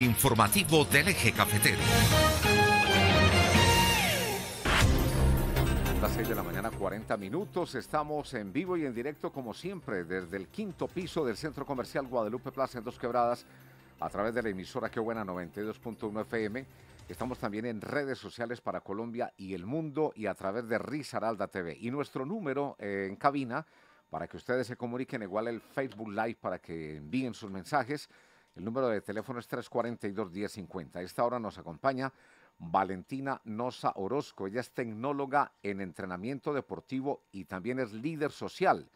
Informativo del eje cafetero. Las 6 de la mañana, 40 minutos. Estamos en vivo y en directo, como siempre, desde el quinto piso del Centro Comercial Guadalupe Plaza en Dos Quebradas, a través de la emisora Qué Buena 92.1 FM. Estamos también en redes sociales para Colombia y el mundo y a través de Rizaralda TV. Y nuestro número eh, en cabina para que ustedes se comuniquen, igual el Facebook Live para que envíen sus mensajes. El número de teléfono es 342-1050. A esta hora nos acompaña Valentina Nosa Orozco. Ella es tecnóloga en entrenamiento deportivo y también es líder social.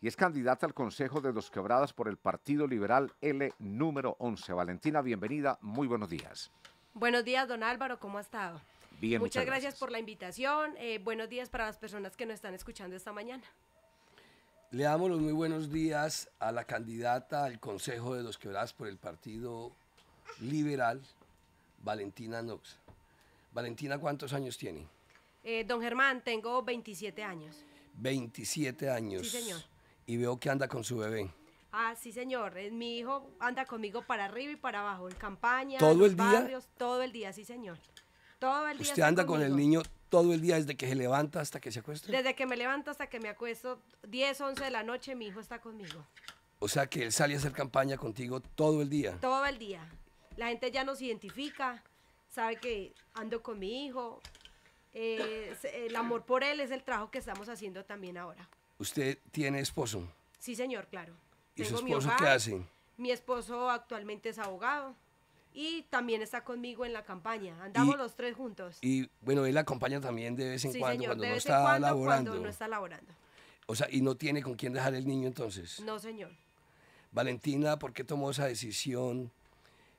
Y es candidata al Consejo de Dos Quebradas por el Partido Liberal L número 11. Valentina, bienvenida. Muy buenos días. Buenos días, don Álvaro. ¿Cómo ha estado? Bien, muchas, gracias. por la invitación. Eh, buenos días para las personas que nos están escuchando esta mañana. Le damos los muy buenos días a la candidata al Consejo de los Quebradas por el Partido Liberal, Valentina Nox. Valentina, ¿cuántos años tiene? Eh, don Germán, tengo 27 años. 27 años. Sí, señor. Y veo que anda con su bebé. Ah, sí, señor. Eh, mi hijo anda conmigo para arriba y para abajo, en campaña, ¿Todo en el barrios, todo el día, sí, señor. Todo el día. Usted anda con el niño todo el día desde que se levanta hasta que se acuesta? Desde que me levanto hasta que me acuesto, 10, 11 de la noche, mi hijo está conmigo. O sea que él sale a hacer campaña contigo todo el día. Todo el día. La gente ya nos identifica, sabe que ando con mi hijo. Eh, el amor por él es el trabajo que estamos haciendo también ahora. ¿Usted tiene esposo? Sí, señor, claro. ¿Y su esposo qué hace? Mi esposo actualmente es abogado y también está conmigo en la campaña. Andamos los tres juntos. Y bueno, él acompaña también de vez en cuando cuando no vez está en cuando, Cuando no está laborando. O sea, ¿y no tiene con quién dejar el niño entonces? No, señor. Valentina, ¿por qué tomó esa decisión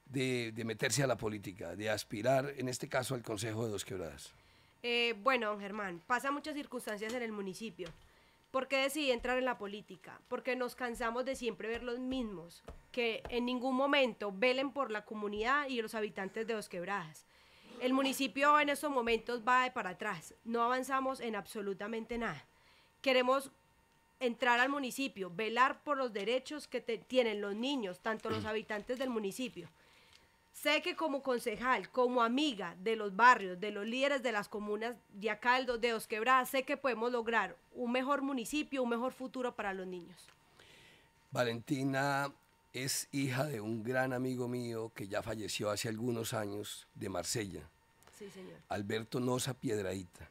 de, meterse a la política, de aspirar, en este caso, al Consejo de Dos Quebradas? Eh, bueno, don Germán, pasa muchas circunstancias en el municipio. ¿Por qué decidí entrar en la política? Porque nos cansamos de siempre ver los mismos, que en ningún momento velen por la comunidad y los habitantes de Dos Quebradas. El municipio en estos momentos va de para atrás, no avanzamos en absolutamente nada. Queremos entrar al municipio, velar por los derechos que tienen los niños, tanto los mm. habitantes del municipio, Sé que como concejal, como amiga de los barrios, de los líderes de las comunas de acá de Dos Quebradas, sé que podemos lograr un mejor municipio, un mejor futuro para los niños. Valentina es hija de un gran amigo mío que ya falleció hace algunos años de Marsella. Sí, señor. Alberto Noza Piedradita.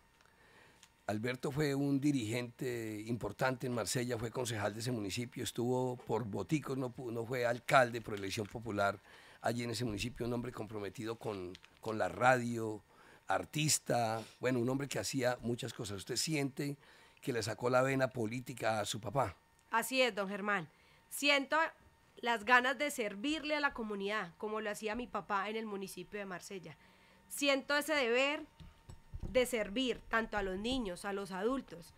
Alberto fue un dirigente importante en Marsella, fue concejal de ese municipio, estuvo por boticos, no, no fue alcalde por elección popular allí en ese municipio, un hombre comprometido con, la radio, artista, bueno, un hombre que hacía muchas cosas. ¿Usted siente que le sacó la vena política a su papá? Así es, don Germán. Siento las ganas de servirle a la comunidad, como lo hacía mi papá en el municipio de Marsella. Siento ese deber de servir tanto a los niños, a los adultos.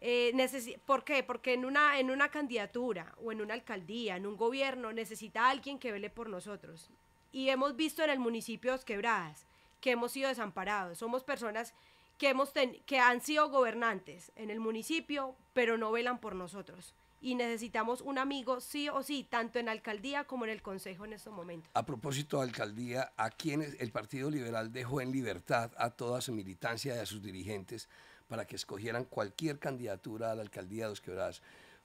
Eh, ¿Por qué? Porque en una, en una candidatura o en una alcaldía, en un gobierno, necesita alguien que vele por nosotros. Y hemos visto en el municipio de Quebradas que hemos sido desamparados. Somos personas que, hemos que han sido gobernantes en el municipio, pero no velan por nosotros. Y necesitamos un amigo sí o sí, tanto en la alcaldía como en el consejo en estos momentos. A propósito de alcaldía, ¿a quienes el Partido Liberal dejó en libertad a toda su militancia y a sus dirigentes? para que escogieran cualquier candidatura a la alcaldía de Dos Quebradas.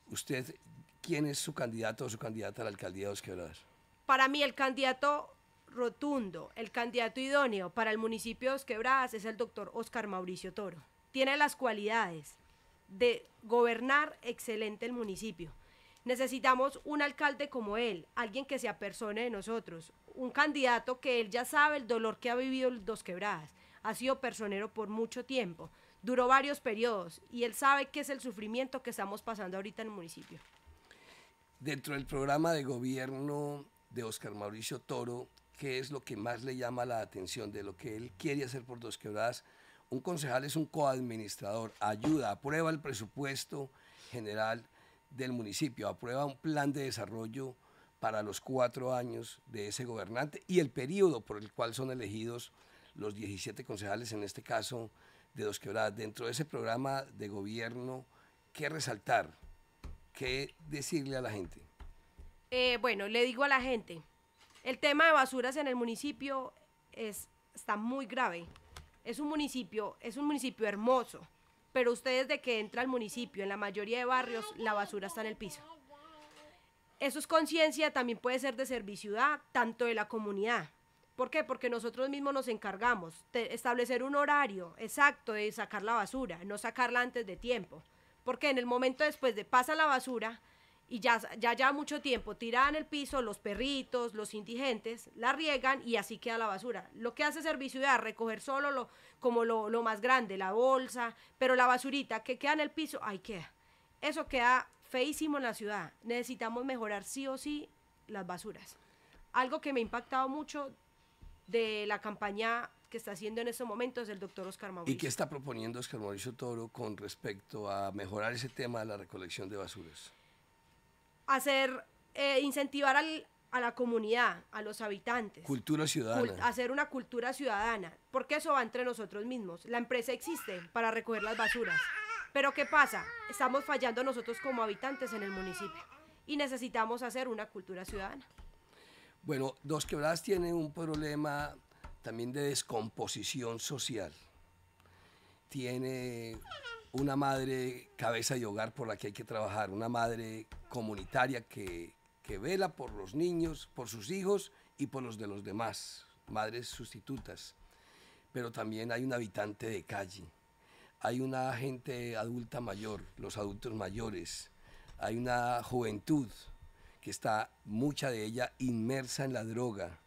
¿Usted quién es su candidato o su candidata a la alcaldía de Dos Quebradas? Para mí el candidato rotundo, el candidato idóneo para el municipio de Dos Quebradas es el doctor Oscar Mauricio Toro. Tiene las cualidades de gobernar excelente el municipio. Necesitamos un alcalde como él, alguien que se apersone de nosotros, un candidato que él ya sabe el dolor que ha vivido Dos Quebradas, ha sido personero por mucho tiempo, duró varios periodos y él sabe qué es el sufrimiento que estamos pasando ahorita en el municipio. Dentro del programa de gobierno de Óscar Mauricio Toro, ¿qué es lo que más le llama la atención de lo que él quiere hacer por Dos Quebradas? Un concejal es un coadministrador, ayuda, aprueba el presupuesto general del municipio, aprueba un plan de desarrollo para los cuatro años de ese gobernante y el periodo por el cual son elegidos los 17 concejales, en este caso de Dos Quebradas, dentro de ese programa de gobierno, ¿qué resaltar? ¿Qué decirle a la gente? Eh, bueno, le digo a la gente, el tema de basuras en el municipio es, está muy grave. Es un municipio, es un municipio hermoso, pero ustedes de que entra al municipio, en la mayoría de barrios, la basura está en el piso. Eso es conciencia, también puede ser de servicio, tanto de la comunidad. ¿Por qué? Porque nosotros mismos nos encargamos de establecer un horario exacto de sacar la basura, no sacarla antes de tiempo. Porque en el momento después de pasar la basura y ya ya, ya mucho tiempo tirada en el piso, los perritos, los indigentes, la riegan y así queda la basura. Lo que hace Servicio de recoger solo lo, como lo, lo más grande, la bolsa, pero la basurita que queda en el piso, ahí queda. Eso queda feísimo en la ciudad. Necesitamos mejorar sí o sí las basuras. Algo que me ha impactado mucho de la campaña que está haciendo en estos momentos el doctor Oscar Mauricio. ¿Y qué está proponiendo Oscar Mauricio Toro con respecto a mejorar ese tema de la recolección de basuras? Hacer, eh, incentivar al, a la comunidad, a los habitantes. Cultura ciudadana. hacer una cultura ciudadana, porque eso va entre nosotros mismos. La empresa existe para recoger las basuras. Pero ¿qué pasa? Estamos fallando nosotros como habitantes en el municipio y necesitamos hacer una cultura ciudadana. Bueno, Dos Quebradas tiene un problema también de descomposición social. Tiene una madre cabeza de hogar por la que hay que trabajar, una madre comunitaria que, que vela por los niños, por sus hijos y por los de los demás, madres sustitutas. Pero también hay un habitante de calle, hay una gente adulta mayor, los adultos mayores, hay una juventud que está mucha de ella inmersa en la droga,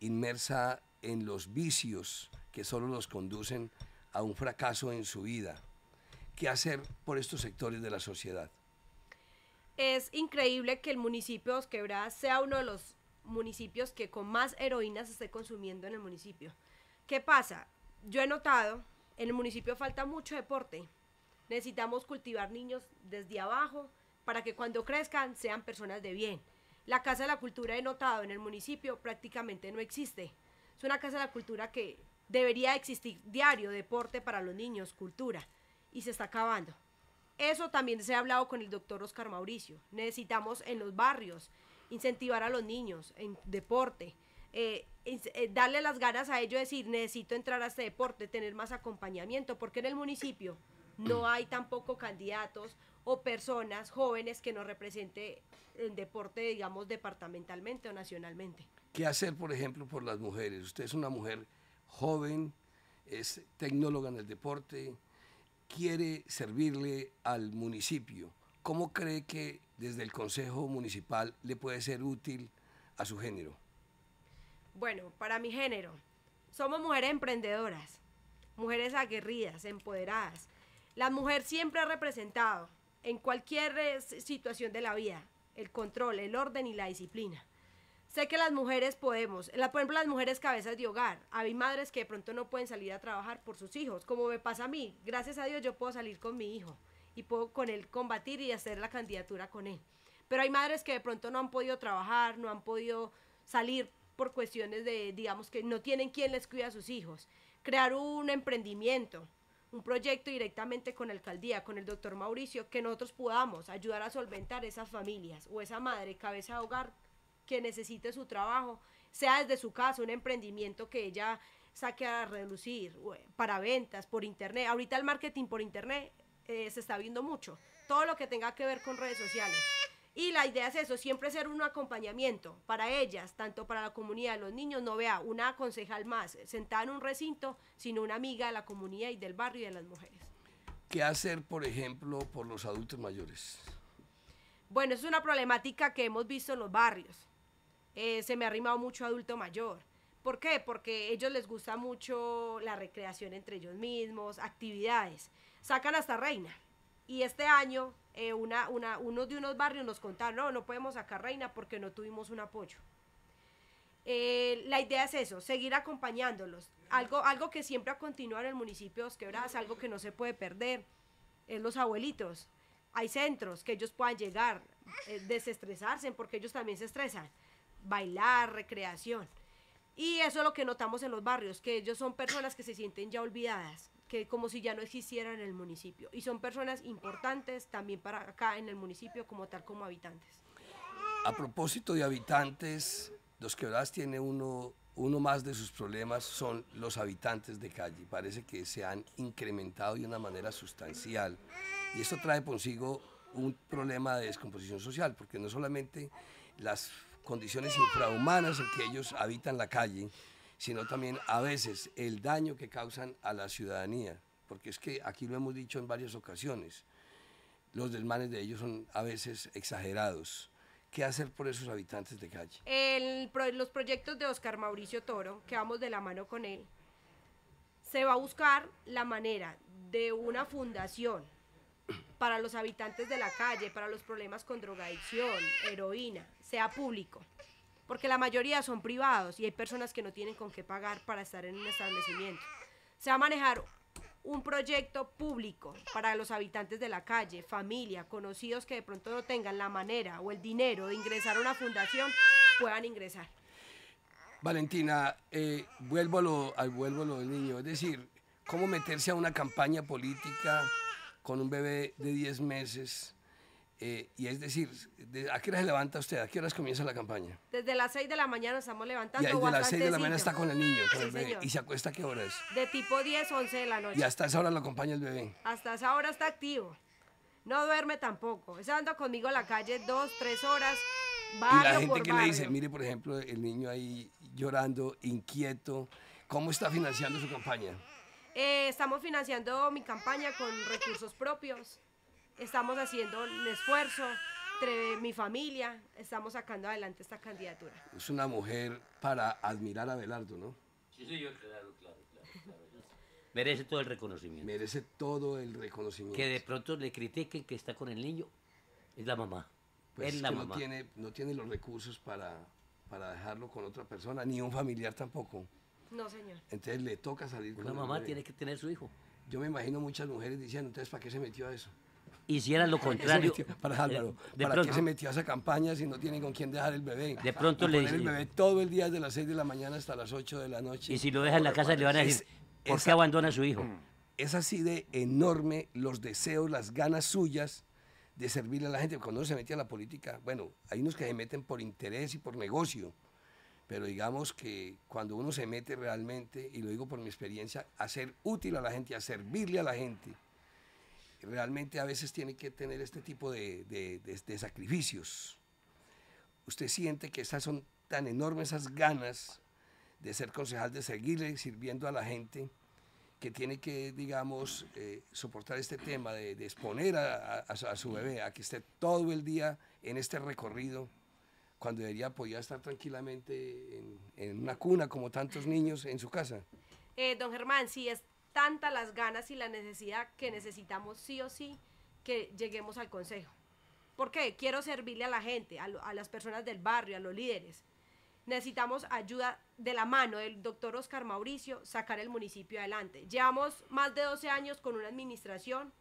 inmersa en los vicios que solo los conducen a un fracaso en su vida. ¿Qué hacer por estos sectores de la sociedad? Es increíble que el municipio de Osquebra sea uno de los municipios que con más heroína se esté consumiendo en el municipio. ¿Qué pasa? Yo he notado, en el municipio falta mucho deporte. Necesitamos cultivar niños desde abajo, para que cuando crezcan sean personas de bien. La Casa de la Cultura he notado en el municipio prácticamente no existe. Es una Casa de la Cultura que debería existir diario, deporte para los niños, cultura, y se está acabando. Eso también se ha hablado con el doctor Oscar Mauricio. Necesitamos en los barrios incentivar a los niños en deporte, eh, eh, darle las ganas a ellos, decir, necesito entrar a este deporte, tener más acompañamiento, porque en el municipio no hay tampoco candidatos o personas jóvenes que nos represente en deporte, digamos, departamentalmente o nacionalmente. ¿Qué hacer, por ejemplo, por las mujeres? Usted es una mujer joven, es tecnóloga en el deporte, quiere servirle al municipio. ¿Cómo cree que desde el Consejo Municipal le puede ser útil a su género? Bueno, para mi género, somos mujeres emprendedoras, mujeres aguerridas, empoderadas, la mujer siempre ha representado en cualquier eh, situación de la vida el control, el orden y la disciplina. Sé que las mujeres podemos, por ejemplo las mujeres cabezas de hogar, hay madres que de pronto no pueden salir a trabajar por sus hijos, como me pasa a mí, gracias a Dios yo puedo salir con mi hijo y puedo con él combatir y hacer la candidatura con él. Pero hay madres que de pronto no han podido trabajar, no han podido salir por cuestiones de, digamos, que no tienen quien les cuida a sus hijos. Crear un emprendimiento, un proyecto directamente con alcaldía, con el doctor Mauricio, que nosotros podamos ayudar a solventar esas familias o esa madre cabeza de hogar que necesite su trabajo, sea desde su casa, un emprendimiento que ella saque a relucir eh, para ventas por internet. Ahorita el marketing por internet eh, se está viendo mucho, todo lo que tenga que ver con redes sociales. Y la idea es eso, siempre ser un acompañamiento para ellas, tanto para la comunidad, de los niños, no vea una concejal más sentada en un recinto, sino una amiga de la comunidad y del barrio y de las mujeres. ¿Qué hacer, por ejemplo, por los adultos mayores? Bueno, es una problemática que hemos visto en los barrios. Eh, se me ha arrimado mucho adulto mayor. ¿Por qué? Porque a ellos les gusta mucho la recreación entre ellos mismos, actividades. Sacan hasta reina. Y este año eh, una, de unos barrios nos contaba no, no podemos sacar reina porque no tuvimos un apoyo. Eh, la idea es eso, seguir acompañándolos. Algo, algo que siempre ha continuado en el municipio de Osquebras, Quebradas, algo que no se puede perder, es los abuelitos. Hay centros que ellos puedan llegar, eh, desestresarse, porque ellos también se estresan. Bailar, recreación. Y eso es lo que notamos en los barrios, que ellos son personas que se sienten ya olvidadas que como si ya no existieran en el municipio. Y son personas importantes también para acá en el municipio como tal como habitantes. A propósito de habitantes, Dos Quebradas tiene uno, uno más de sus problemas, son los habitantes de calle. Parece que se han incrementado de una manera sustancial. Y esto trae consigo un problema de descomposición social, porque no solamente las condiciones infrahumanas en que ellos habitan la calle, sino también a veces el daño que causan a la ciudadanía, porque es que aquí lo hemos dicho en varias ocasiones, los desmanes de ellos son a veces exagerados. ¿Qué hacer por esos habitantes de calle? los proyectos de Oscar Mauricio Toro, que vamos de la mano con él, se va a buscar la manera de una fundación para los habitantes de la calle, para los problemas con drogadicción, heroína, sea público porque la mayoría son privados y hay personas que no tienen con qué pagar para estar en un establecimiento. Se va a manejar un proyecto público para los habitantes de la calle, familia, conocidos que de pronto no tengan la manera o el dinero de ingresar a una fundación, puedan ingresar. Valentina, eh, vuelvo, al vuelvo lo del niño, es decir, cómo meterse a una campaña política con un bebé de 10 meses eh, y es decir, ¿a qué hora se levanta usted? ¿A qué horas comienza la campaña? Desde las 6 de la mañana estamos levantando. Y desde las 6 de la mañana está con el niño. ¿Y se acuesta a qué horas? De tipo 10, 11 de la noche. ¿Y hasta esa hora lo acompaña el bebé? Hasta esa hora está activo. No duerme tampoco. Está anda conmigo a la calle dos, tres horas. y la gente que le dice, mire, por ejemplo, el niño ahí llorando, inquieto. ¿Cómo está financiando su campaña? Eh, estamos financiando mi campaña con recursos propios estamos haciendo un esfuerzo entre mi familia, estamos sacando adelante esta candidatura. Es una mujer para admirar a Belardo, ¿no? Sí, sí, yo claro, claro. Merece todo el reconocimiento. Merece todo el reconocimiento. Que de pronto le critiquen que está con el niño, es la mamá. Pues es la mamá. No tiene, no tiene los recursos para, para dejarlo con otra persona, ni un familiar tampoco. No, señor. Entonces le toca salir una con Una mamá tiene que tener su hijo. Yo me imagino muchas mujeres diciendo, entonces, ¿para qué se metió a eso? hiciera lo contrario. para Álvaro, qué se metió a esa campaña si no tiene con quién dejar el bebé? De pronto le el bebé todo el día de las 6 de la mañana hasta las 8 de la noche. Y si lo deja en la casa le van a decir, ¿por qué abandona a su hijo? Es así de enorme los deseos, las ganas suyas de servirle a la gente. Cuando uno se mete a la política, bueno, hay unos que se meten por interés y por negocio, pero digamos que cuando uno se mete realmente, y lo digo por mi experiencia, a ser útil a la gente, a servirle a la gente, realmente a veces tiene que tener este tipo de, sacrificios. Usted siente que esas son tan enormes esas ganas de ser concejal, de seguirle sirviendo a la gente, que tiene que, digamos, eh, soportar este tema de, exponer a, su bebé a que esté todo el día en este recorrido, cuando debería podía estar tranquilamente en, una cuna como tantos niños en su casa. Eh, don Germán, sí, es, tanta las ganas y la necesidad que necesitamos sí o sí que lleguemos al consejo. qué? quiero servirle a la gente, a, las personas del barrio, a los líderes. Necesitamos ayuda de la mano del doctor Oscar Mauricio, sacar el municipio adelante. Llevamos más de 12 años con una administración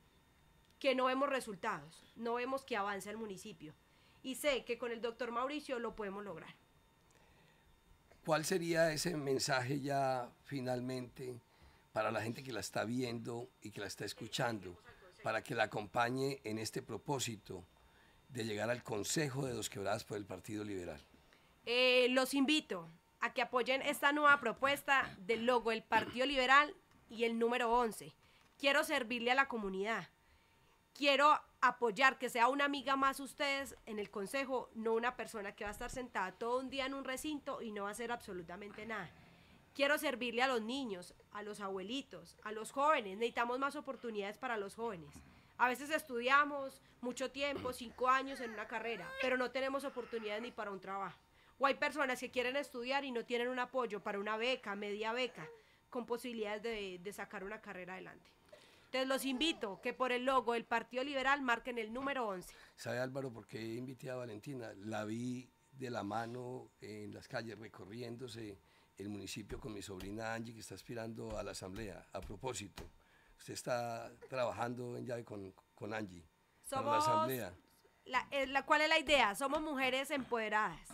que no vemos resultados, no vemos que avance el municipio. Y sé que con el doctor Mauricio lo podemos lograr. ¿Cuál sería ese mensaje ya finalmente? para la gente que la está viendo y que la está escuchando, para que la acompañe en este propósito de llegar al Consejo de Dos Quebradas por el Partido Liberal? Eh, los invito a que apoyen esta nueva propuesta del logo del Partido Liberal y el número 11. Quiero servirle a la comunidad. Quiero apoyar que sea una amiga más ustedes en el consejo, no una persona que va a estar sentada todo un día en un recinto y no va a hacer absolutamente nada quiero servirle a los niños, a los abuelitos, a los jóvenes. Necesitamos más oportunidades para los jóvenes. A veces estudiamos mucho tiempo, cinco años en una carrera, pero no tenemos oportunidades ni para un trabajo. O hay personas que quieren estudiar y no tienen un apoyo para una beca, media beca, con posibilidades de, sacar una carrera adelante. Entonces los invito que por el logo del Partido Liberal marquen el número 11. ¿Sabe Álvaro por qué invité a Valentina? La vi de la mano en las calles recorriéndose el municipio con mi sobrina Angie, que está aspirando a la asamblea. A propósito, usted está trabajando en con, Angie. Somos, la asamblea. La, eh, la, ¿Cuál es la idea? Somos mujeres empoderadas,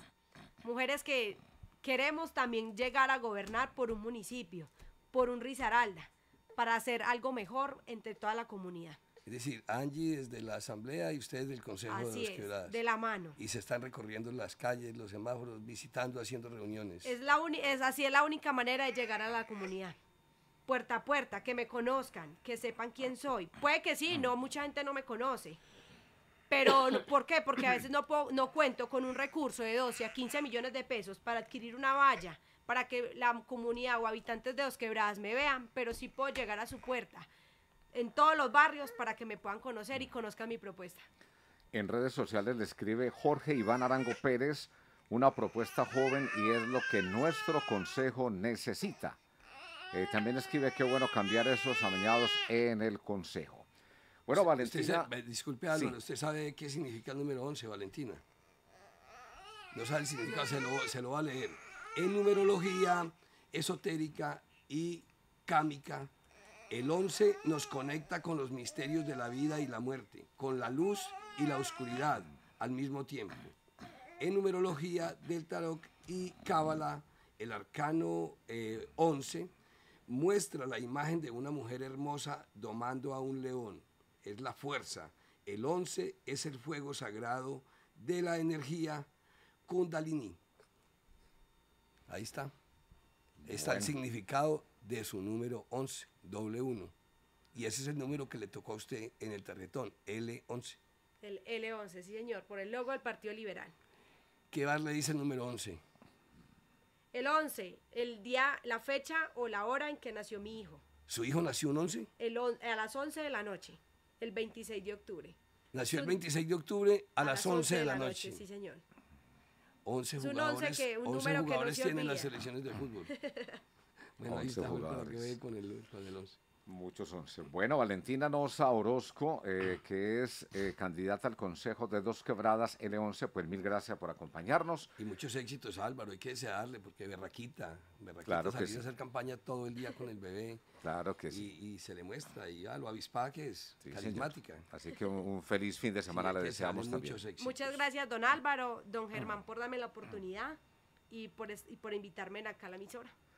mujeres que queremos también llegar a gobernar por un municipio, por un Risaralda, para hacer algo mejor entre toda la comunidad. Es decir, Angie es de la Asamblea y ustedes del Consejo de así es, De la mano. Y se están recorriendo las calles, los semáforos, visitando, haciendo reuniones. Es la es, así es la única manera de llegar a la comunidad. Puerta a puerta, que me conozcan, que sepan quién soy. Puede que sí, no, mucha gente no me conoce. Pero, ¿por qué? Porque a veces no, puedo, no cuento con un recurso de 12 a 15 millones de pesos para adquirir una valla, para que la comunidad o habitantes de los Quebradas me vean, pero sí puedo llegar a su puerta en todos los barrios para que me puedan conocer y conozcan mi propuesta. En redes sociales le escribe Jorge Iván Arango Pérez una propuesta joven y es lo que nuestro consejo necesita. Eh, también escribe qué bueno cambiar esos amañados en el consejo. Bueno, Valentina. disculpe, Álvaro, ¿usted sabe qué significa el número 11, Valentina? No sabe el significado, se lo, se lo va a leer. En numerología esotérica y cámica, el 11 nos conecta con los misterios de la vida y la muerte, con la luz y la oscuridad al mismo tiempo. En numerología del tarot y cábala, el arcano 11 eh, muestra la imagen de una mujer hermosa domando a un león. Es la fuerza. El 11 es el fuego sagrado de la energía Kundalini. Ahí está. Está el significado de su número 11, doble 1. Y ese es el número que le tocó a usted en el tarjetón, L11. El L11, sí señor, por el logo del Partido Liberal. ¿Qué bar le dice el número 11? El 11, el día, la fecha o la hora en que nació mi hijo. ¿Su hijo nació un 11? a las 11 de la noche, el 26 de octubre. Nació el 26 de octubre a, las 11, de, la noche. Sí, señor. 11 jugadores, un 11 que, un 11 jugadores tienen las elecciones de fútbol. Bueno, ve con, el, Muchos 11. Bueno, Valentina Noza Orozco, eh, ah. que es eh, candidata al Consejo de Dos Quebradas L11, pues mil gracias por acompañarnos. Y muchos éxitos, Álvaro, hay que desearle, porque Berraquita, Berraquita claro que a hacer campaña todo el día con el bebé. Claro que sí. Y se le muestra, y ya, lo avispa que es carismática. Así que un, feliz fin de semana le deseamos también. Muchas gracias, don Álvaro, don ah. Germán, por darme la oportunidad y por, y por invitarme acá a la emisora.